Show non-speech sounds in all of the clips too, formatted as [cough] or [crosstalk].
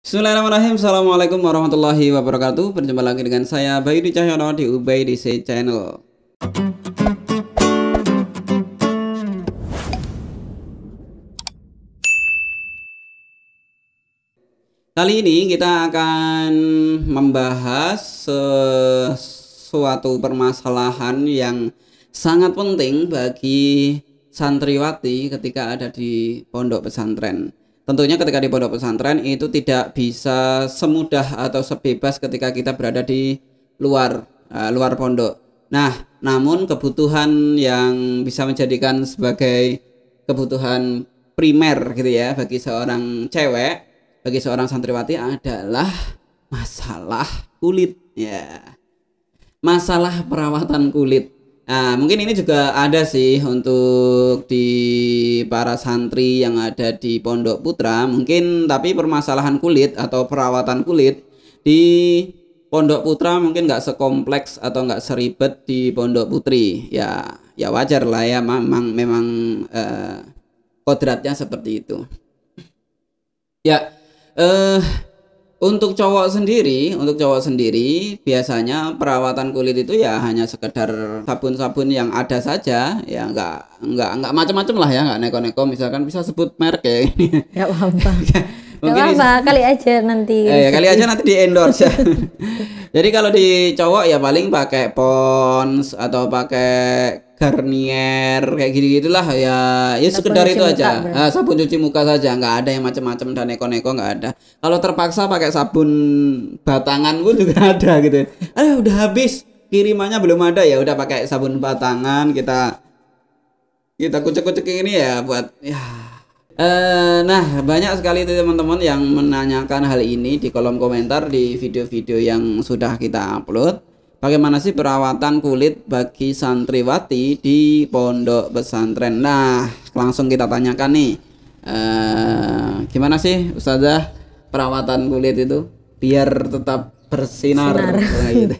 Bismillahirrahmanirrahim Assalamualaikum warahmatullahi wabarakatuh Berjumpa lagi dengan saya Bayu Dicahyono Cahyono di Ubay DC Channel Kali ini kita akan membahas sesuatu eh, permasalahan yang sangat penting bagi santriwati ketika ada di pondok pesantren tentunya ketika di pondok pesantren itu tidak bisa semudah atau sebebas ketika kita berada di luar uh, luar pondok. Nah, namun kebutuhan yang bisa menjadikan sebagai kebutuhan primer gitu ya bagi seorang cewek, bagi seorang santriwati adalah masalah kulit ya. Masalah perawatan kulit Nah, mungkin ini juga ada sih untuk di para santri yang ada di Pondok Putra. Mungkin tapi permasalahan kulit atau perawatan kulit di Pondok Putra mungkin nggak sekompleks atau nggak seribet di Pondok Putri. Ya, ya wajar lah ya. Memang memang eh, kodratnya seperti itu. Ya, eh untuk cowok sendiri, untuk cowok sendiri biasanya perawatan kulit itu ya hanya sekedar sabun-sabun yang ada saja, ya enggak enggak enggak macam-macam lah ya, enggak neko-neko. Misalkan bisa sebut merek ya. [laughs] Ya apa-apa. Mungkin apa, kali aja nanti. Eh, ya, kali aja nanti di endorse ya. [laughs] Jadi kalau di cowok ya paling pakai pons atau pakai Garnier kayak gini gitulah ya ya sabun sekedar itu aja ah, sabun cuci muka saja nggak ada yang macam-macam dan neko-neko nggak ada kalau terpaksa pakai sabun batangan pun juga [laughs] ada gitu ah udah habis kirimannya belum ada ya udah pakai sabun batangan kita kita kucek-kucek ini ya buat ya eh, nah, banyak sekali teman-teman yang menanyakan hal ini di kolom komentar di video-video yang sudah kita upload. Bagaimana sih perawatan kulit bagi santriwati di pondok pesantren? Nah, langsung kita tanyakan nih. eh, gimana sih Ustazah perawatan kulit itu biar tetap bersinar Sinar. Nah, gitu.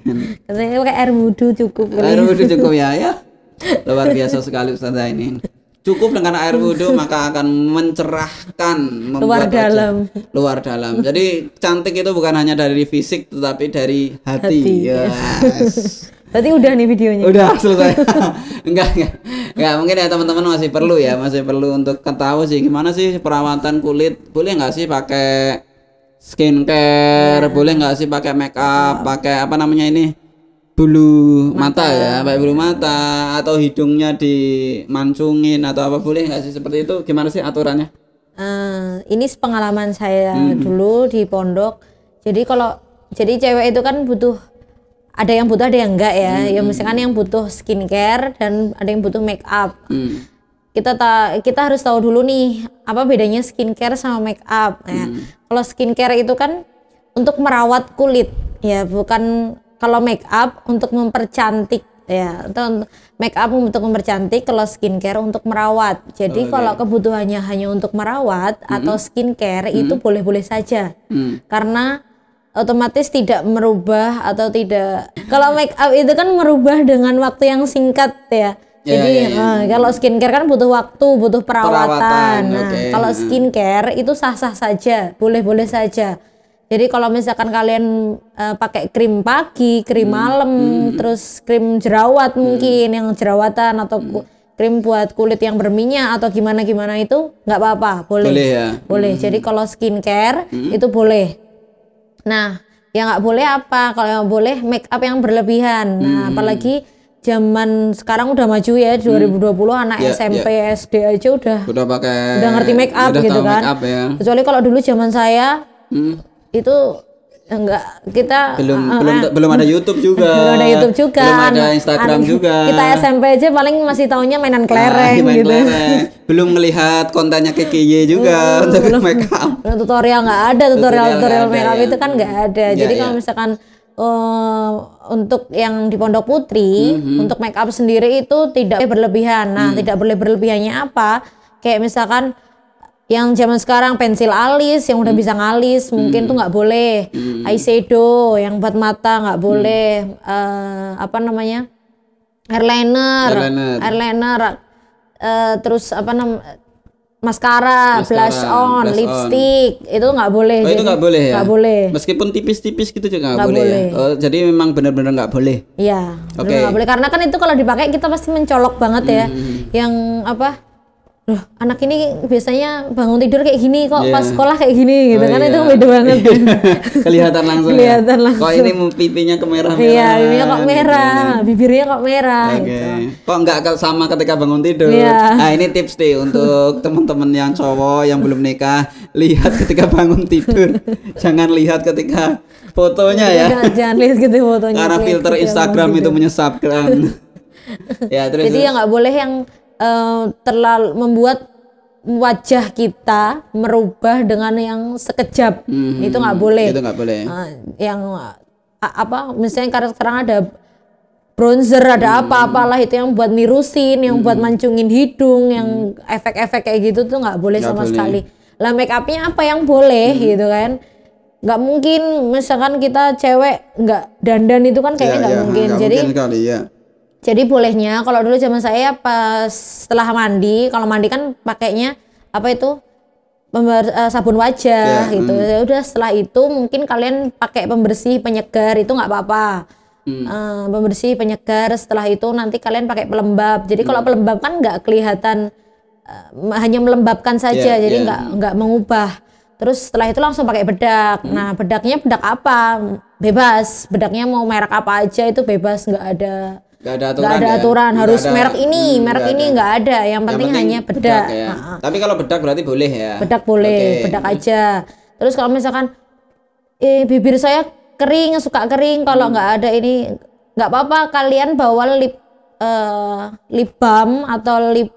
[laughs] pakai air wudhu cukup. Air wudhu cukup ya ya. [laughs] Luar biasa sekali Ustazah ini. Cukup dengan air wudhu maka akan mencerahkan luar dalam. Wajah, luar dalam. Jadi cantik itu bukan hanya dari fisik tetapi dari hati. hati yes. Berarti udah nih videonya. Udah selesai. [laughs] enggak, enggak. Enggak, mungkin ya teman-teman masih perlu ya, masih perlu untuk ketahui sih gimana sih perawatan kulit. Boleh nggak sih pakai skincare? Iya. Boleh nggak sih pakai make up, iya. pakai apa namanya ini? bulu mata, mata ya pakai bulu mata atau hidungnya dimancungin atau apa boleh nggak sih seperti itu gimana sih aturannya uh, ini pengalaman saya hmm. dulu di pondok jadi kalau jadi cewek itu kan butuh ada yang butuh ada yang enggak ya hmm. ya hmm. misalkan yang butuh skincare dan ada yang butuh make up hmm. kita ta kita harus tahu dulu nih apa bedanya skincare sama make up ya nah, hmm. kalau skincare itu kan untuk merawat kulit ya bukan kalau make up untuk mempercantik ya atau make up untuk mempercantik kalau skincare untuk merawat jadi okay. Oh, kalau iya. kebutuhannya hanya untuk merawat mm -hmm. atau skincare mm -hmm. itu boleh-boleh saja mm. karena otomatis tidak merubah atau tidak kalau make up itu kan merubah dengan waktu yang singkat ya, ya jadi yeah, ya, ya. yeah, yeah. kalau skincare kan butuh waktu butuh perawatan, perawatan nah okay. kalau skincare itu sah-sah saja boleh-boleh saja jadi kalau misalkan kalian uh, pakai krim pagi, krim hmm. malam, hmm. terus krim jerawat hmm. mungkin yang jerawatan atau hmm. krim buat kulit yang berminyak atau gimana gimana itu nggak apa-apa, boleh. Boleh ya. Boleh. Hmm. Jadi kalau skincare hmm. itu boleh. Nah, yang nggak boleh apa? Kalau yang boleh make up yang berlebihan. Nah, hmm. apalagi zaman sekarang udah maju ya 2020 hmm. anak yeah, SMP yeah. SD aja udah udah pakai udah ngerti make up udah gitu kan. Make up ya. Kecuali kalau dulu zaman saya hmm itu enggak kita belum uh, belum uh, [laughs] belum ada YouTube juga belum ada YouTube juga belum ada Instagram An juga kita SMP aja paling masih taunya mainan ah, kelereng nah, main gitu klereng. [laughs] belum melihat kontennya KKY juga [laughs] untuk belum, makeup belum tutorial nggak ada tutorial tutorial, tutorial ada, make ya. itu kan nggak ada ya, jadi ya. kalau misalkan uh, untuk yang di Pondok Putri mm -hmm. untuk makeup sendiri itu tidak berlebihan nah mm. tidak boleh berlebihannya apa kayak misalkan yang zaman sekarang pensil alis yang udah hmm. bisa ngalis mungkin tuh hmm. nggak boleh hmm. eyeshadow yang buat mata nggak hmm. boleh hmm. uh, apa namanya eyeliner, eyeliner. airliner uh, eh, terus apa nam maskara, blush on blush lipstick on. itu nggak boleh oh, itu nggak boleh ya nggak boleh meskipun tipis-tipis gitu juga nggak boleh, ya? boleh. Oh, jadi memang benar-benar nggak boleh iya oke okay. boleh karena kan itu kalau dipakai kita pasti mencolok banget ya hmm, yang apa loh anak ini biasanya bangun tidur kayak gini kok yeah. pas iya. sekolah kayak gini gitu oh, kan yeah. itu beda banget iya. kelihatan langsung ya? kelihatan ya? langsung kok ini pipinya kemerah. Iya, merah iya pipinya kok merah gitu. bibirnya kok merah okay. gitu. kok nggak sama ketika bangun tidur yeah. nah ini tips deh untuk teman-teman yang cowok yang belum nikah lihat ketika bangun tidur [laughs] jangan lihat ketika fotonya ya jangan, lihat ketika fotonya karena filter Instagram itu menyesapkan [laughs] ya terus jadi ya nggak boleh yang uh, terlalu membuat wajah kita merubah dengan yang sekejap hmm, itu nggak boleh itu nggak boleh uh, yang uh, apa misalnya karena sekarang ada bronzer ada hmm. apa apalah itu yang buat mirusin yang hmm. buat mancungin hidung yang hmm. efek-efek kayak gitu tuh nggak boleh gak sama boleh. sekali lah make upnya apa yang boleh hmm. gitu kan nggak mungkin misalkan kita cewek nggak dandan itu kan kayaknya iya, nggak ya, ya, mungkin gak jadi mungkin kali, ya jadi bolehnya kalau dulu zaman saya pas setelah mandi, kalau mandi kan pakainya apa itu? Pember, uh, sabun wajah yeah, gitu. Mm. Ya udah setelah itu mungkin kalian pakai pembersih penyegar itu nggak apa-apa. Hmm. Uh, pembersih penyegar setelah itu nanti kalian pakai pelembab. Jadi kalau hmm. pelembab kan nggak kelihatan uh, hanya melembabkan saja, yeah, jadi ya. nggak yeah. nggak mengubah. Terus setelah itu langsung pakai bedak. Hmm. Nah bedaknya bedak apa? Bebas. Bedaknya mau merek apa aja itu bebas, nggak ada Gak ada aturan. Gak ada ya? aturan ya? harus ada, merek ini, hmm, merek ini nggak ada. ada. Yang penting, Yang penting hanya bedak. bedak ya. Nah. Tapi kalau bedak berarti boleh ya. Bedak boleh, okay. bedak aja. Terus kalau misalkan eh bibir saya kering, suka kering, kalau hmm. nggak hmm. ada ini nggak apa-apa kalian bawa lip uh, lip balm atau lip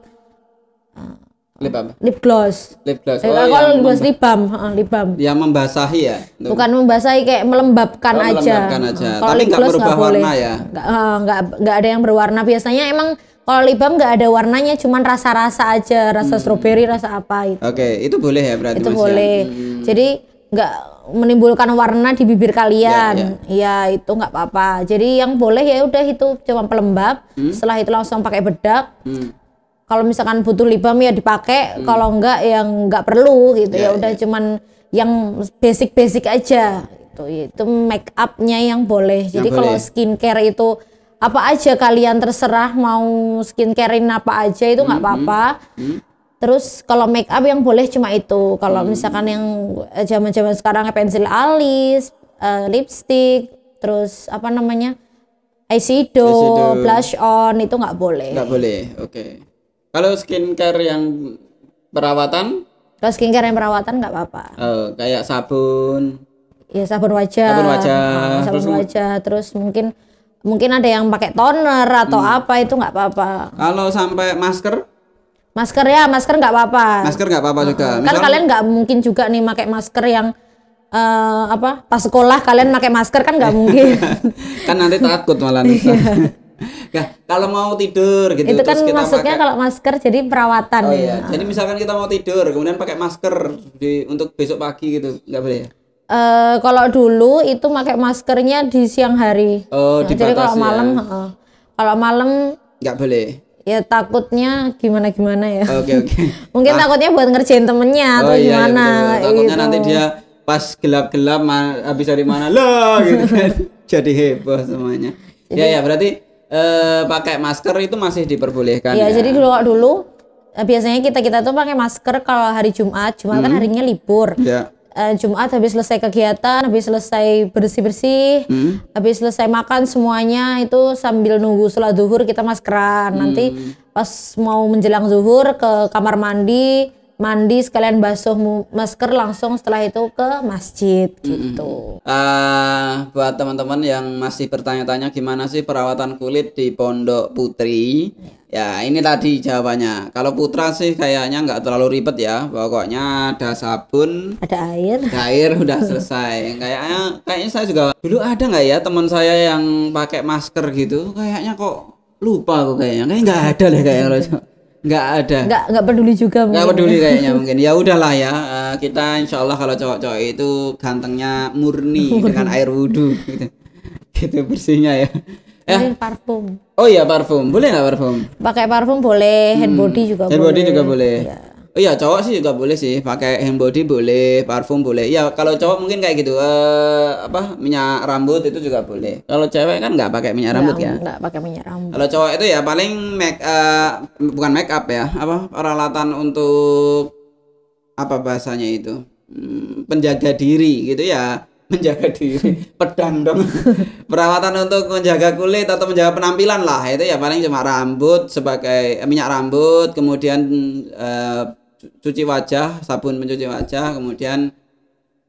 lip apa? Lip gloss. Lip gloss. Eh, oh, kalau lip gloss lip balm, uh, lip balm. Yang membasahi ya? Untuk... Bukan membasahi kayak melembabkan oh, aja. Melembabkan aja. Uh, Tapi nggak berubah gak warna ya? Nggak uh, nggak ada yang berwarna. Biasanya emang kalau lip balm nggak ada warnanya, cuman rasa-rasa aja, rasa hmm. strawberry, rasa apa itu. Oke, okay, itu boleh ya berarti? Itu masih ya? boleh. Ya? Hmm. Jadi nggak menimbulkan warna di bibir kalian. Ya, ya. ya itu nggak apa-apa. Jadi yang boleh ya udah itu cuma pelembab. Hmm? Setelah itu langsung pakai bedak. Hmm kalau misalkan butuh lip balm ya dipakai hmm. kalau enggak yang enggak perlu gitu yeah, ya udah yeah. cuman yang basic-basic aja itu itu make upnya yang boleh yang jadi boleh. kalau skincare itu apa aja kalian terserah mau skincarein apa aja itu nggak mm -hmm. apa-apa mm. terus kalau make up yang boleh cuma itu kalau mm. misalkan yang zaman-zaman sekarang pensil alis uh, lipstick terus apa namanya eyeshadow, eyeshadow. blush on itu nggak boleh nggak boleh oke okay. Kalau skincare yang perawatan? Kalau skincare yang perawatan nggak apa-apa. Oh, kayak sabun. Ya sabun wajah. Sabun wajah. Nah, sabun terus wajah. Terus mungkin mungkin ada yang pakai toner atau hmm. apa itu nggak apa-apa. Kalau sampai masker? Masker ya, masker nggak apa-apa. Masker nggak apa-apa uh -huh. juga. Kan Misal... kalian nggak mungkin juga nih pakai masker yang uh, apa pas sekolah kalian pakai masker kan nggak mungkin [laughs] kan nanti takut malah nih [laughs] iya nah, kalau mau tidur gitu. Itu kan kita maksudnya pakai, kalau masker jadi perawatan. Oh ya. iya. Ya. Jadi misalkan kita mau tidur kemudian pakai masker di untuk besok pagi gitu nggak boleh ya? Uh, kalau dulu itu pakai maskernya di siang hari. Oh, nah, jadi kalau ya? malam, ya. uh, kalau malam nggak boleh ya takutnya gimana gimana ya. Oke okay, oke. Okay. [laughs] Mungkin ah. takutnya buat ngerjain temennya oh, atau iya, iya gimana. Iya, betul, betul. Takutnya gitu. nanti dia pas gelap-gelap habis dari mana lah gitu kan. [laughs] Jadi heboh semuanya. Jadi, ya ya berarti eh, pakai masker itu masih diperbolehkan. Ya, ya? jadi dulu dulu eh, biasanya kita kita tuh pakai masker kalau hari Jumat. Jumat kan hmm. kan harinya libur. Ya. Eh, Jumat habis selesai kegiatan, habis selesai bersih-bersih, hmm. habis selesai makan semuanya itu sambil nunggu sholat zuhur kita maskeran. Hmm. Nanti pas mau menjelang zuhur ke kamar mandi mandi sekalian basuh masker langsung setelah itu ke masjid gitu. Mm-hmm. Uh, buat teman-teman yang masih bertanya-tanya gimana sih perawatan kulit di Pondok Putri? Ya ini tadi jawabannya. Kalau putra sih kayaknya nggak terlalu ribet ya. Pokoknya ada sabun, ada air, ada air [laughs] udah selesai. kayaknya kayaknya saya juga dulu ada nggak ya teman saya yang pakai masker gitu. Kayaknya kok lupa kok kayaknya. Kayaknya nggak ada deh kayaknya nggak ada nggak nggak peduli juga mungkin. nggak ya. peduli kayaknya [laughs] mungkin ya udahlah ya eh, kita insya Allah kalau cowok-cowok itu gantengnya murni dengan gitu air wudhu gitu. [laughs] gitu bersihnya ya Eh. parfum. Oh iya parfum, boleh nggak parfum? Pakai parfum boleh, hand hmm. body juga hand boleh. Hand body juga boleh. Ya Oh Iya cowok sih juga boleh sih pakai hand body boleh parfum boleh iya kalau cowok mungkin kayak gitu uh, apa minyak rambut itu juga boleh kalau cewek kan nggak pakai minyak rambut ya nggak pakai minyak rambut kalau cowok itu ya paling make uh, bukan make up ya apa peralatan untuk apa bahasanya itu hmm, penjaga diri gitu ya menjaga [laughs] diri [laughs] pedang dong [laughs] perawatan untuk menjaga kulit atau menjaga penampilan lah itu ya paling cuma rambut sebagai eh, minyak rambut kemudian uh, cuci wajah, sabun mencuci wajah, kemudian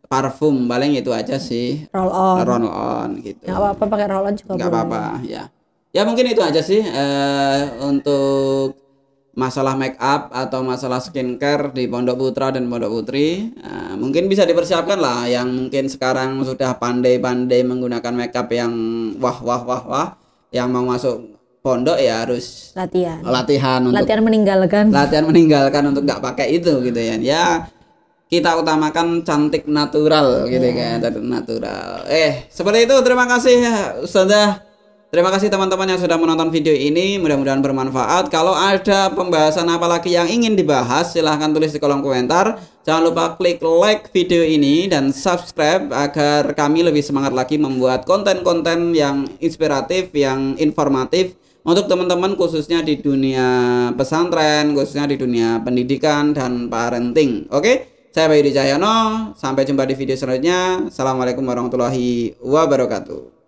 parfum paling itu aja sih. Roll on. Roll on gitu. Enggak apa-apa pakai roll on juga. Enggak apa-apa, ya. Ya mungkin itu aja sih uh, untuk masalah make up atau masalah skincare di Pondok Putra dan Pondok Putri eh, mungkin bisa dipersiapkan lah yang mungkin sekarang sudah pandai-pandai menggunakan make up yang wah wah wah wah yang mau masuk pondok ya harus latihan latihan untuk latihan meninggalkan latihan meninggalkan untuk nggak pakai itu gitu ya ya kita utamakan cantik natural gitu yeah. kan cantik natural eh seperti itu terima kasih ya, sudah terima kasih teman-teman yang sudah menonton video ini mudah-mudahan bermanfaat kalau ada pembahasan apa lagi yang ingin dibahas silahkan tulis di kolom komentar jangan lupa klik like video ini dan subscribe agar kami lebih semangat lagi membuat konten-konten yang inspiratif yang informatif untuk teman-teman khususnya di dunia pesantren, khususnya di dunia pendidikan dan parenting. Oke, saya Bayu Dijayono, sampai jumpa di video selanjutnya. Assalamualaikum warahmatullahi wabarakatuh.